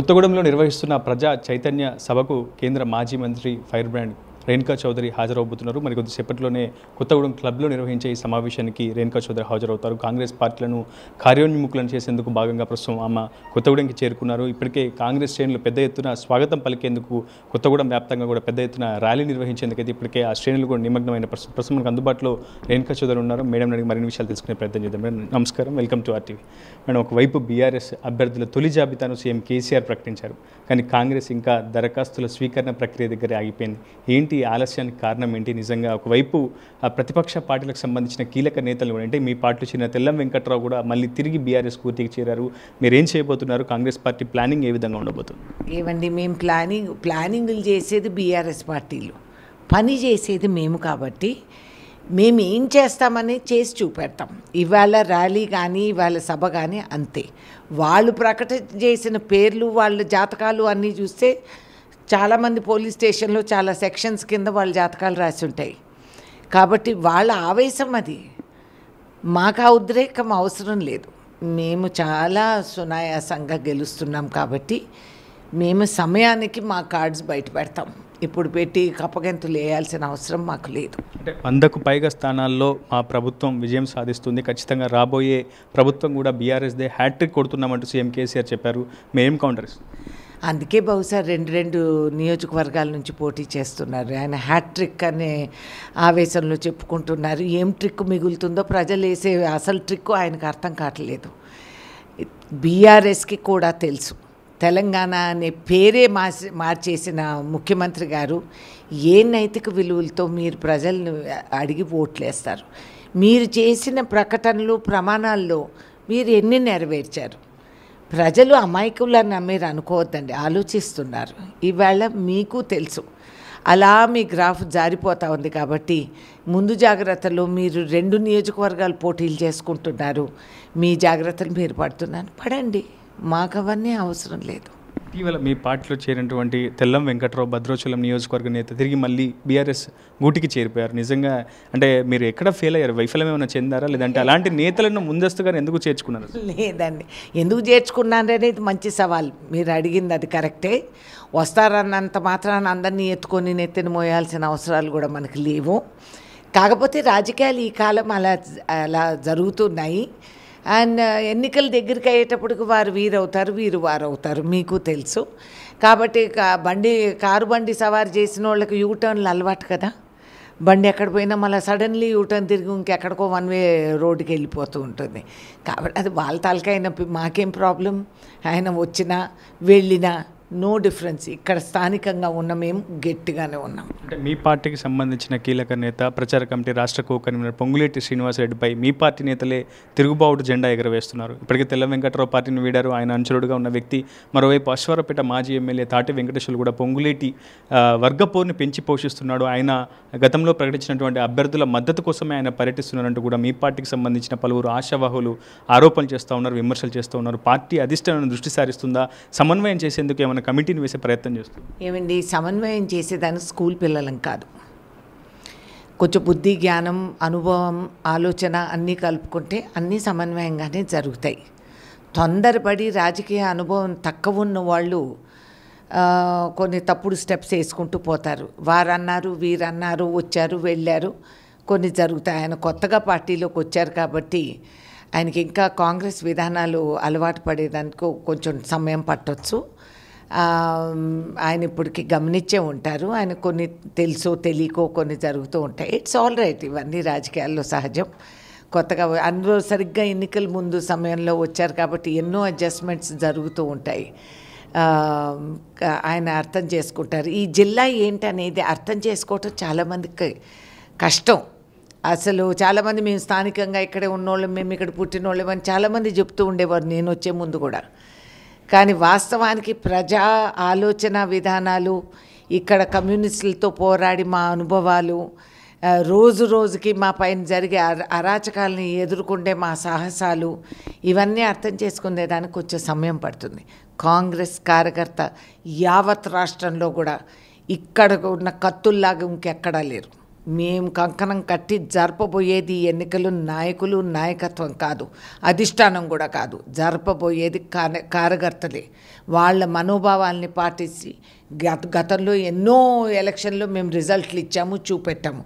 కొత్తగూడెంలో నిర్వహిస్తున్న ప్రజా చైతన్య సభకు కేంద్ర మాజీ మంత్రి ఫైర్ బ్రాండ్ రేణుకా చౌదరి హాజరవబోతున్నారు మరి కొద్దిసేపట్లోనే కొత్తగూడెం క్లబ్లో నిర్వహించే ఈ సమావేశానికి రేణుకా చౌదరి హాజరవుతారు కాంగ్రెస్ పార్టీలను కార్యోన్ముఖులను చేసేందుకు భాగంగా ప్రస్తుతం ఆమె కొత్తగూడెంకి చేరుకున్నారు ఇప్పటికే కాంగ్రెస్ శ్రేణులు పెద్ద ఎత్తున స్వాగతం పలికేందుకు కొత్తగూడెం వ్యాప్తంగా కూడా పెద్ద ఎత్తున ర్యాలీ నిర్వహించేందుకైతే ఇప్పటికే ఆ శ్రేణులు కూడా నిమగ్నమైన ప్రస్తుతం మనకు అందుబాటులో రేణుకా చౌదరి ఉన్నారు మేడం నడికి మరిన్ని విషయాలు తెలుసుకునే ప్రయత్నం చేద్దాం మేడం నమస్కారం వెల్కమ్ టు ఆర్టీవీ మేడం ఒకవైపు బీఆర్ఎస్ అభ్యర్థుల తొలి జాబితాను సీఎం కేసీఆర్ ప్రకటించారు కానీ కాంగ్రెస్ ఇంకా దరఖాస్తుల స్వీకరణ ప్రక్రియ దగ్గర ఆగిపోయింది ఏంటి ఏంటి ఆలస్యానికి కారణం ఏంటి నిజంగా ఒకవైపు ప్రతిపక్ష పార్టీలకు సంబంధించిన కీలక నేతలు అంటే మీ పార్టీ చెందిన తెల్లం వెంకట్రావు కూడా మళ్ళీ తిరిగి బీఆర్ఎస్ కూర్తికి చేరారు మీరేం చేయబోతున్నారు కాంగ్రెస్ పార్టీ ప్లానింగ్ ఏ విధంగా ఉండబోతుంది ఏమండి మేము ప్లానింగ్ ప్లానింగ్లు చేసేది బీఆర్ఎస్ పార్టీలు పని చేసేది మేము కాబట్టి మేము ఏం చేస్తామని చేసి చూపెడతాం ఇవాళ ర్యాలీ కానీ ఇవాళ సభ కానీ అంతే వాళ్ళు ప్రకటన చేసిన పేర్లు వాళ్ళ జాతకాలు అన్నీ చూస్తే చాలామంది పోలీస్ స్టేషన్లో చాలా సెక్షన్స్ కింద వాళ్ళ జాతకాలు రాసి ఉంటాయి కాబట్టి వాళ్ళ ఆవేశం అది మాకు ఆ ఉద్రేకం అవసరం లేదు మేము చాలా సునాయాసంగా గెలుస్తున్నాం కాబట్టి మేము సమయానికి మా కార్డ్స్ బయట పెడతాం ఇప్పుడు పెట్టి కప్పగంతులు వేయాల్సిన అవసరం మాకు లేదు అంటే వందకు పైగా స్థానాల్లో మా ప్రభుత్వం విజయం సాధిస్తుంది ఖచ్చితంగా రాబోయే ప్రభుత్వం కూడా బీఆర్ఎస్దే హ్యాట్రిక్ కొడుతున్నామంటూ సీఎం కేసీఆర్ చెప్పారు మేము కౌంటర్ ఇస్తాం అందుకే బహుశా రెండు రెండు నియోజకవర్గాల నుంచి పోటీ చేస్తున్నారు ఆయన హ్యాట్రిక్ అనే ఆవేశంలో చెప్పుకుంటున్నారు ఏం ట్రిక్ మిగులుతుందో ప్రజలు వేసే అసలు ట్రిక్ ఆయనకు అర్థం కావట్లేదు బీఆర్ఎస్కి కూడా తెలుసు తెలంగాణ అనే పేరే మార్చి మార్చేసిన ముఖ్యమంత్రి గారు ఏ నైతిక విలువలతో మీరు ప్రజలను అడిగి ఓట్లేస్తారు మీరు చేసిన ప్రకటనలు ప్రమాణాల్లో మీరు ఎన్ని నెరవేర్చారు ప్రజలు అమాయకులని మీరు అనుకోవద్దండి ఆలోచిస్తున్నారు ఈవేళ మీకు తెలుసు అలా మీ గ్రాఫ్ జారిపోతూ ఉంది కాబట్టి ముందు జాగ్రత్తలు మీరు రెండు నియోజకవర్గాలు పోటీలు చేసుకుంటున్నారు మీ జాగ్రత్తలు మీరు పడుతున్నారు పడండి మాకు అవన్నీ అవసరం లేదు ఇటీవల మీ పార్టీలో చేరినటువంటి తెల్లం వెంకట్రావు భద్రాచలం నియోజకవర్గ నేత తిరిగి మళ్ళీ బీఆర్ఎస్ గూటికి చేరిపోయారు నిజంగా అంటే మీరు ఎక్కడ ఫెయిల్ అయ్యారు వైఫల్యం ఏమైనా చెందారా లేదంటే అలాంటి నేతలను ముందస్తుగా ఎందుకు చేర్చుకున్నారు లేదండి ఎందుకు చేర్చుకున్నాను అనేది మంచి సవాల్ మీరు అడిగింది అది కరెక్టే వస్తారన్నంత మాత్రాన అందరినీ ఎత్తుకొని నెత్తిని మోయాల్సిన అవసరాలు కూడా మనకు లేవు కాకపోతే రాజకీయాలు ఈ కాలం అలా అలా జరుగుతున్నాయి అండ్ uh, ఎన్నికల దగ్గరికి అయ్యేటప్పటికి వారు వీరవుతారు వీరు వారవుతారు మీకు తెలుసు కాబట్టి బండి కారు బండి సవారు చేసిన వాళ్ళకి యూటర్న్లు అలవాటు కదా బండి ఎక్కడ పోయినా మళ్ళీ సడన్లీ యూటర్న్ తిరిగి ఇంకెక్కడికో వన్ వే రోడ్డుకి వెళ్ళిపోతూ ఉంటుంది కాబట్టి అది వాళ్ళ తాలకైన మాకేం ప్రాబ్లం ఆయన వచ్చినా వెళ్ళినా నో డిఫరెన్స్ ఇక్కడ స్థానికంగా ఉన్న మేము గట్టిగానే ఉన్నాం అంటే మీ పార్టీకి సంబంధించిన కీలక నేత ప్రచార కమిటీ రాష్ట్ర కన్వీనర్ పొంగులేటి శ్రీనివాసరెడ్డిపై మీ పార్టీ నేతలే తిరుగుబావుడు జెండా ఎగరవేస్తున్నారు ఇప్పటికీ తెల్ల వెంకటరావు పార్టీని వీడారు ఆయన అనుచరుడుగా ఉన్న వ్యక్తి మరోవైపు అశ్వరపేట మాజీ ఎమ్మెల్యే తాటి వెంకటేశ్వర్లు కూడా పొంగులేటి వర్గపోరుని పెంచి పోషిస్తున్నాడు ఆయన గతంలో ప్రకటించినటువంటి అభ్యర్థుల మద్దతు కోసమే ఆయన పర్యటిస్తున్నారంటూ కూడా మీ పార్టీకి సంబంధించిన పలువురు ఆశావాహులు ఆరోపణలు చేస్తూ ఉన్నారు విమర్శలు చేస్తూ ఉన్నారు పార్టీ అధిష్టానం దృష్టి సారిస్తుందా సమన్వయం చేసేందుకు ఏమైనా ఏమైనా కమిటీని వేసే ప్రయత్నం చేస్తుంది ఏమండి సమన్వయం చేసేదానికి స్కూల్ పిల్లలం కాదు కొంచెం బుద్ధి జ్ఞానం అనుభవం ఆలోచన అన్నీ కలుపుకుంటే అన్నీ సమన్వయంగానే జరుగుతాయి తొందరపడి రాజకీయ అనుభవం తక్కువ ఉన్న వాళ్ళు కొన్ని తప్పుడు స్టెప్స్ వేసుకుంటూ పోతారు వారన్నారు వీరన్నారు వచ్చారు వెళ్ళారు కొన్ని జరుగుతాయి ఆయన కొత్తగా పార్టీలోకి వచ్చారు కాబట్టి ఆయనకి ఇంకా కాంగ్రెస్ విధానాలు అలవాటు పడేదానికి కొంచెం సమయం పట్టవచ్చు ఆయన ఇప్పటికి గమనించే ఉంటారు ఆయన కొన్ని తెలుసో తెలియకో కొన్ని జరుగుతూ ఉంటాయి ఇట్స్ ఆల్ రైట్ ఇవన్నీ రాజకీయాల్లో సహజం కొత్తగా అందరూ సరిగ్గా ఎన్నికల ముందు సమయంలో వచ్చారు కాబట్టి ఎన్నో అడ్జస్ట్మెంట్స్ జరుగుతూ ఉంటాయి ఆయన అర్థం చేసుకుంటారు ఈ జిల్లా ఏంటనేది అర్థం చేసుకోవటం చాలామందికి కష్టం అసలు చాలామంది మేము స్థానికంగా ఇక్కడే ఉన్నోళ్ళం మేము ఇక్కడ పుట్టినోళ్ళం అని చాలామంది చెప్తూ ఉండేవారు నేను వచ్చే ముందు కూడా కానీ వాస్తవానికి ప్రజా ఆలోచన విధానాలు ఇక్కడ కమ్యూనిస్టులతో పోరాడి మా అనుభవాలు రోజు రోజుకి మా పైన జరిగే అరాచకాలని ఎదుర్కొండే మా సాహసాలు ఇవన్నీ అర్థం చేసుకునే దానికి కొంచెం సమయం పడుతుంది కాంగ్రెస్ కార్యకర్త యావత్ రాష్ట్రంలో కూడా ఇక్కడ ఉన్న కత్తుల్లాగా ఇంకెక్కడా లేరు మేము కంకణం కట్టి జరపబోయేది ఎన్నికలు నాయకులు నాయకత్వం కాదు అధిష్టానం కూడా కాదు జరపబోయేది కార్యకర్తలే వాళ్ళ మనోభావాల్ని పాటించి గత గతంలో ఎన్నో ఎలక్షన్లు మేము రిజల్ట్లు ఇచ్చాము చూపెట్టాము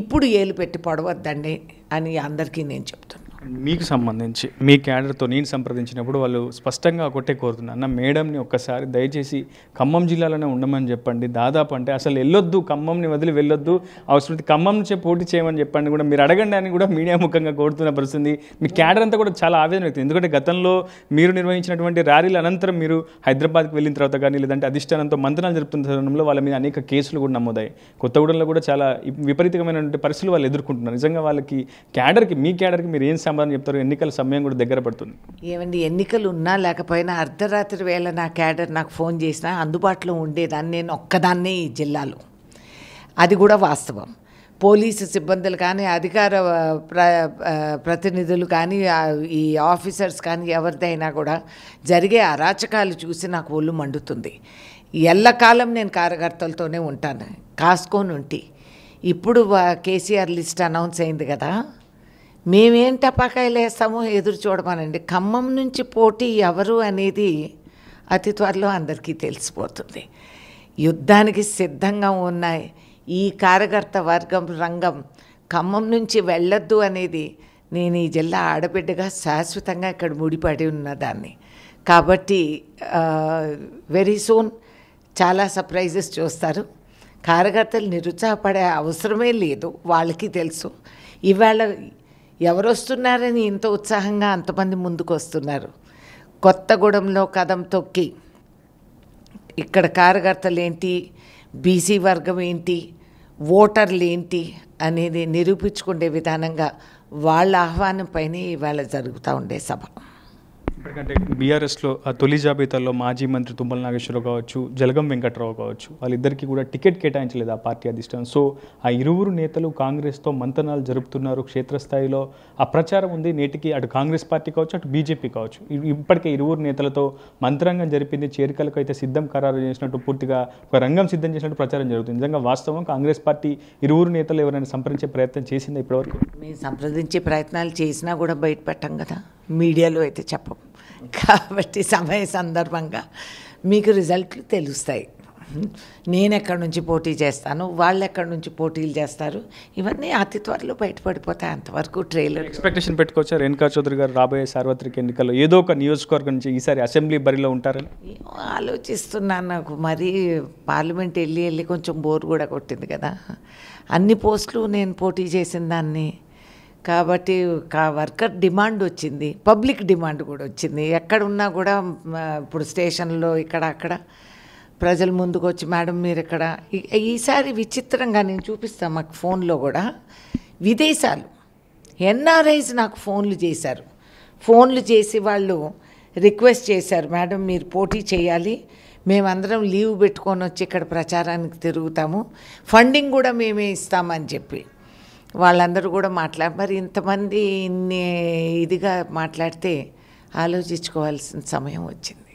ఇప్పుడు ఏలు పెట్టి పడవద్దండి అని అందరికీ నేను చెప్తున్నాను మీకు సంబంధించి మీ క్యాడర్తో నేను సంప్రదించినప్పుడు వాళ్ళు స్పష్టంగా ఒకటే కోరుతున్నారు అన్న మేడంని ఒక్కసారి దయచేసి ఖమ్మం జిల్లాలోనే ఉండమని చెప్పండి దాదాపు అంటే అసలు వెళ్ళొద్దు ఖమ్మంని వదిలి వెళ్ళొద్దు అవసరం ఖమ్మం నుంచే పోటీ చేయమని చెప్పండి కూడా మీరు అడగండి అని కూడా మీడియా ముఖంగా కోరుతున్న పరిస్థితి మీ క్యాడర్ అంతా కూడా చాలా ఆవేదన వ్యక్తి ఎందుకంటే గతంలో మీరు నిర్వహించినటువంటి ర్యాలీల అనంతరం మీరు హైదరాబాద్కి వెళ్ళిన తర్వాత కానీ లేదంటే అధిష్టానంతో మంత్రాలు జరుపుతున్న తరుణంలో వాళ్ళ మీద అనేక కేసులు కూడా నమోదాయి కొత్తగూడెంలో కూడా చాలా విపరీతమైనటువంటి పరిస్థితులు వాళ్ళు ఎదుర్కొంటున్నారు నిజంగా వాళ్ళకి క్యాడర్కి మీ క్యాడర్కి మీరు ఏం సంబంధం చెప్తారు ఎన్నికల సమయం కూడా దగ్గర పడుతుంది ఏమండి ఎన్నికలు ఉన్నా లేకపోయినా అర్ధరాత్రి వేళ నా క్యాడర్ నాకు ఫోన్ చేసినా అందుబాటులో ఉండేదాన్ని నేను ఒక్కదాన్నే ఈ జిల్లాలో అది కూడా వాస్తవం పోలీసు సిబ్బందులు కానీ అధికార ప్ర ప్రతినిధులు కానీ ఈ ఆఫీసర్స్ కానీ ఎవరిదైనా కూడా జరిగే అరాచకాలు చూసి నాకు ఒళ్ళు మండుతుంది ఎల్లకాలం నేను కార్యకర్తలతోనే ఉంటాను కాస్కోనుంటి ఇప్పుడు కేసీఆర్ లిస్ట్ అనౌన్స్ అయింది కదా మేమేం లేస్తాము ఎదురు చూడమనండి ఖమ్మం నుంచి పోటీ ఎవరు అనేది అతి త్వరలో అందరికీ తెలిసిపోతుంది యుద్ధానికి సిద్ధంగా ఉన్నాయి ఈ కార్యకర్త వర్గం రంగం ఖమ్మం నుంచి వెళ్ళొద్దు అనేది నేను ఈ జిల్లా ఆడబిడ్డగా శాశ్వతంగా ఇక్కడ ముడిపడి ఉన్నదాన్ని కాబట్టి వెరీ సూన్ చాలా సర్ప్రైజెస్ చూస్తారు కార్యకర్తలు నిరుత్సాహపడే అవసరమే లేదు వాళ్ళకి తెలుసు ఇవాళ ఎవరు వస్తున్నారని ఇంత ఉత్సాహంగా అంతమంది ముందుకు వస్తున్నారు కొత్తగూడెంలో కదం తొక్కి ఇక్కడ కార్యకర్తలు ఏంటి బీసీ వర్గం ఏంటి ఓటర్లు ఏంటి అనేది నిరూపించుకునే విధానంగా వాళ్ళ ఆహ్వానం పైన ఇవాళ జరుగుతూ ఉండే సభ ఎందుకంటే బీఆర్ఎస్లో ఆ తొలి జాబితాలో మాజీ మంత్రి తుమ్మల నాగేశ్వరరావు కావచ్చు జలగం వెంకట్రావు కావచ్చు వాళ్ళిద్దరికీ కూడా టికెట్ కేటాయించలేదు ఆ పార్టీ అధిష్టానం సో ఆ ఇరువురు నేతలు కాంగ్రెస్తో మంతనాలు జరుపుతున్నారు క్షేత్రస్థాయిలో ఆ ప్రచారం ఉంది నేటికి అటు కాంగ్రెస్ పార్టీ కావచ్చు అటు బీజేపీ కావచ్చు ఇప్పటికే ఇరువురు నేతలతో మంత్రాంగం జరిపింది చేరికలకు అయితే సిద్ధం ఖరారు చేసినట్టు పూర్తిగా ఒక రంగం సిద్ధం చేసినట్టు ప్రచారం జరుగుతుంది నిజంగా వాస్తవం కాంగ్రెస్ పార్టీ ఇరువురు నేతలు ఎవరైనా సంప్రదించే ప్రయత్నం చేసిందా ఇప్పటివరకు మేము సంప్రదించే ప్రయత్నాలు చేసినా కూడా బయటపెట్టాం కదా మీడియాలో అయితే చెప్పం కాబట్టి సమయ సందర్భంగా మీకు రిజల్ట్లు తెలుస్తాయి నేను ఎక్కడి నుంచి పోటీ చేస్తాను వాళ్ళు ఎక్కడి నుంచి పోటీలు చేస్తారు ఇవన్నీ అతి త్వరలో బయటపడిపోతాయి అంతవరకు ట్రైలర్ ఎక్స్పెక్టేషన్ పెట్టుకోవచ్చు రేణుకా చౌదరి గారు రాబోయే సార్వత్రిక ఎన్నికల్లో ఏదో ఒక నియోజకవర్గం నుంచి ఈసారి అసెంబ్లీ బరిలో ఉంటారని ఆలోచిస్తున్నాను నాకు మరి పార్లమెంట్ వెళ్ళి వెళ్ళి కొంచెం బోర్ కూడా కొట్టింది కదా అన్ని పోస్టులు నేను పోటీ చేసిన దాన్ని కాబట్టి కా వర్కర్ డిమాండ్ వచ్చింది పబ్లిక్ డిమాండ్ కూడా వచ్చింది ఎక్కడున్నా కూడా ఇప్పుడు స్టేషన్లో ఇక్కడ అక్కడ ప్రజలు ముందుకు వచ్చి మేడం మీరు ఇక్కడ ఈసారి విచిత్రంగా నేను చూపిస్తాను మాకు ఫోన్లో కూడా విదేశాలు ఎన్ఆర్ఐస్ నాకు ఫోన్లు చేశారు ఫోన్లు చేసి వాళ్ళు రిక్వెస్ట్ చేశారు మేడం మీరు పోటీ చేయాలి మేమందరం లీవ్ పెట్టుకొని వచ్చి ఇక్కడ ప్రచారానికి తిరుగుతాము ఫండింగ్ కూడా మేమే ఇస్తామని చెప్పి వాళ్ళందరూ కూడా మాట్లాడ మరి ఇంతమంది ఇన్ని ఇదిగా మాట్లాడితే ఆలోచించుకోవాల్సిన సమయం వచ్చింది